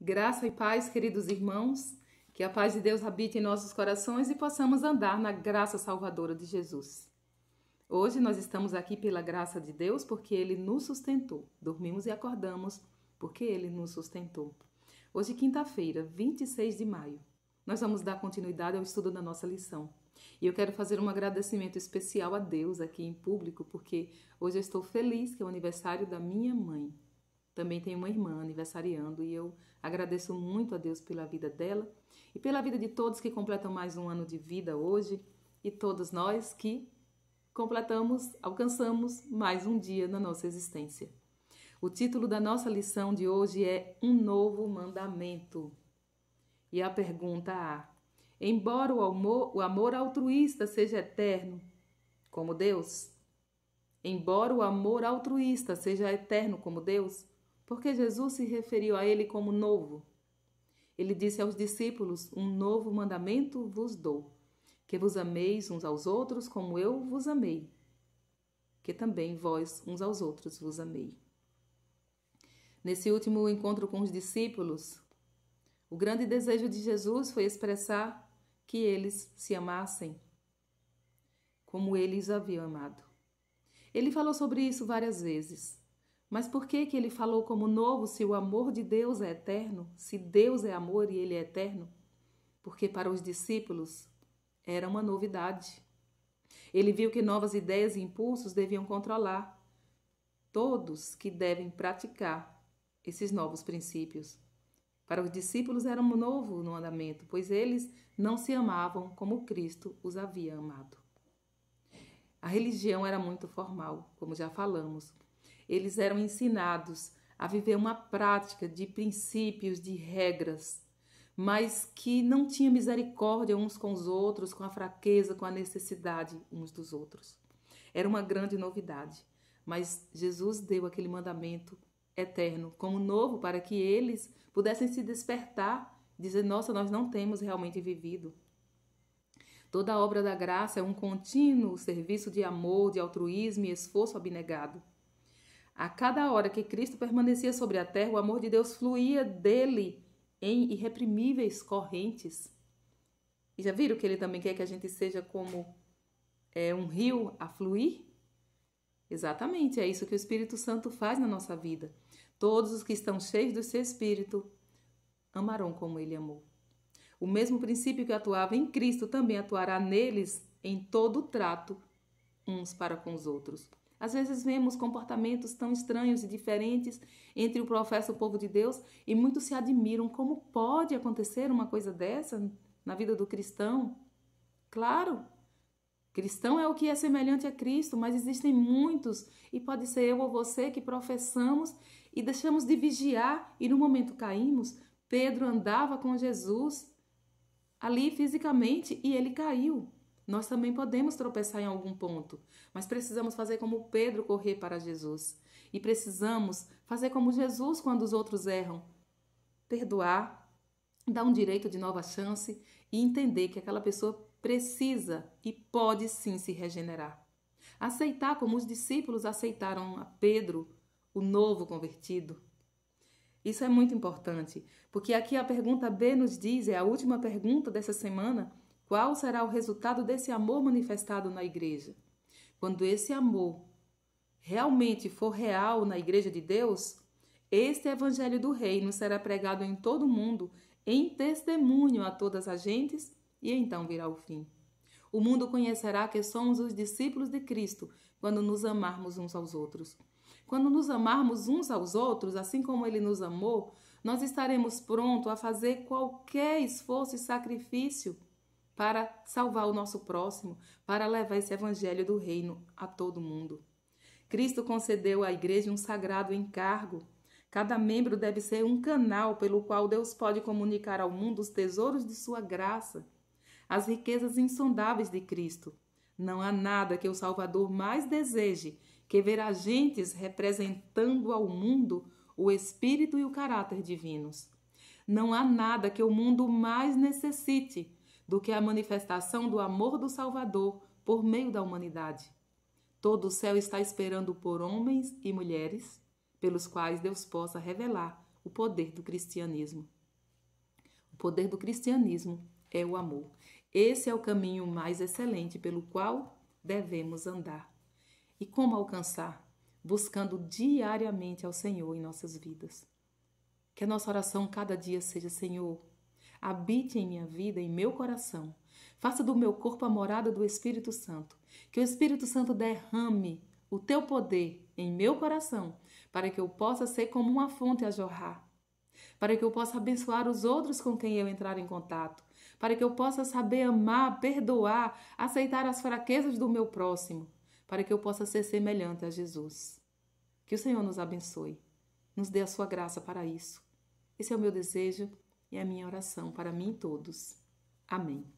Graça e paz, queridos irmãos, que a paz de Deus habite em nossos corações e possamos andar na graça salvadora de Jesus. Hoje nós estamos aqui pela graça de Deus porque Ele nos sustentou. Dormimos e acordamos porque Ele nos sustentou. Hoje, quinta-feira, 26 de maio, nós vamos dar continuidade ao estudo da nossa lição. E eu quero fazer um agradecimento especial a Deus aqui em público, porque hoje eu estou feliz que é o aniversário da minha mãe também tem uma irmã aniversariando e eu agradeço muito a Deus pela vida dela e pela vida de todos que completam mais um ano de vida hoje e todos nós que completamos, alcançamos mais um dia na nossa existência. O título da nossa lição de hoje é Um Novo Mandamento. E a pergunta A: Embora o amor, o amor altruísta seja eterno, como Deus, embora o amor altruísta seja eterno como Deus, porque Jesus se referiu a ele como novo. Ele disse aos discípulos: Um novo mandamento vos dou, que vos ameis uns aos outros como eu vos amei, que também vós uns aos outros vos amei. Nesse último encontro com os discípulos, o grande desejo de Jesus foi expressar que eles se amassem como eles haviam amado. Ele falou sobre isso várias vezes. Mas por que, que ele falou como novo se o amor de Deus é eterno? Se Deus é amor e ele é eterno? Porque para os discípulos era uma novidade. Ele viu que novas ideias e impulsos deviam controlar todos que devem praticar esses novos princípios. Para os discípulos era um novo no andamento, pois eles não se amavam como Cristo os havia amado. A religião era muito formal, como já falamos, eles eram ensinados a viver uma prática de princípios, de regras, mas que não tinha misericórdia uns com os outros, com a fraqueza, com a necessidade uns dos outros. Era uma grande novidade, mas Jesus deu aquele mandamento eterno como novo para que eles pudessem se despertar, dizer: nossa, nós não temos realmente vivido. Toda a obra da graça é um contínuo serviço de amor, de altruísmo e esforço abnegado. A cada hora que Cristo permanecia sobre a terra, o amor de Deus fluía dele em irreprimíveis correntes. E já viram que ele também quer que a gente seja como é, um rio a fluir? Exatamente, é isso que o Espírito Santo faz na nossa vida. Todos os que estão cheios do seu Espírito amarão como ele amou. O mesmo princípio que atuava em Cristo também atuará neles em todo o trato uns para com os outros. Às vezes vemos comportamentos tão estranhos e diferentes entre o profeta e o povo de Deus e muitos se admiram como pode acontecer uma coisa dessa na vida do cristão. Claro, cristão é o que é semelhante a Cristo, mas existem muitos e pode ser eu ou você que professamos e deixamos de vigiar e no momento caímos. Pedro andava com Jesus ali fisicamente e ele caiu. Nós também podemos tropeçar em algum ponto, mas precisamos fazer como Pedro correr para Jesus. E precisamos fazer como Jesus quando os outros erram: perdoar, dar um direito de nova chance e entender que aquela pessoa precisa e pode sim se regenerar. Aceitar como os discípulos aceitaram a Pedro, o novo convertido. Isso é muito importante, porque aqui a pergunta B nos diz, é a última pergunta dessa semana, qual será o resultado desse amor manifestado na igreja? Quando esse amor realmente for real na igreja de Deus, este evangelho do reino será pregado em todo o mundo em testemunho a todas as gentes, e então virá o fim. O mundo conhecerá que somos os discípulos de Cristo quando nos amarmos uns aos outros. Quando nos amarmos uns aos outros, assim como ele nos amou, nós estaremos prontos a fazer qualquer esforço e sacrifício para salvar o nosso próximo, para levar esse evangelho do reino a todo mundo. Cristo concedeu à igreja um sagrado encargo. Cada membro deve ser um canal pelo qual Deus pode comunicar ao mundo os tesouros de sua graça, as riquezas insondáveis de Cristo. Não há nada que o Salvador mais deseje que ver agentes representando ao mundo o espírito e o caráter divinos. Não há nada que o mundo mais necessite do que a manifestação do amor do Salvador por meio da humanidade. Todo o céu está esperando por homens e mulheres pelos quais Deus possa revelar o poder do cristianismo. O poder do cristianismo é o amor. Esse é o caminho mais excelente pelo qual devemos andar. E como alcançar? Buscando diariamente ao Senhor em nossas vidas. Que a nossa oração cada dia seja: Senhor, Habite em minha vida em meu coração. Faça do meu corpo a morada do Espírito Santo. Que o Espírito Santo derrame o teu poder em meu coração, para que eu possa ser como uma fonte a jorrar, para que eu possa abençoar os outros com quem eu entrar em contato, para que eu possa saber amar, perdoar, aceitar as fraquezas do meu próximo, para que eu possa ser semelhante a Jesus. Que o Senhor nos abençoe, nos dê a sua graça para isso. Esse é o meu desejo e a minha oração para mim e todos. Amém.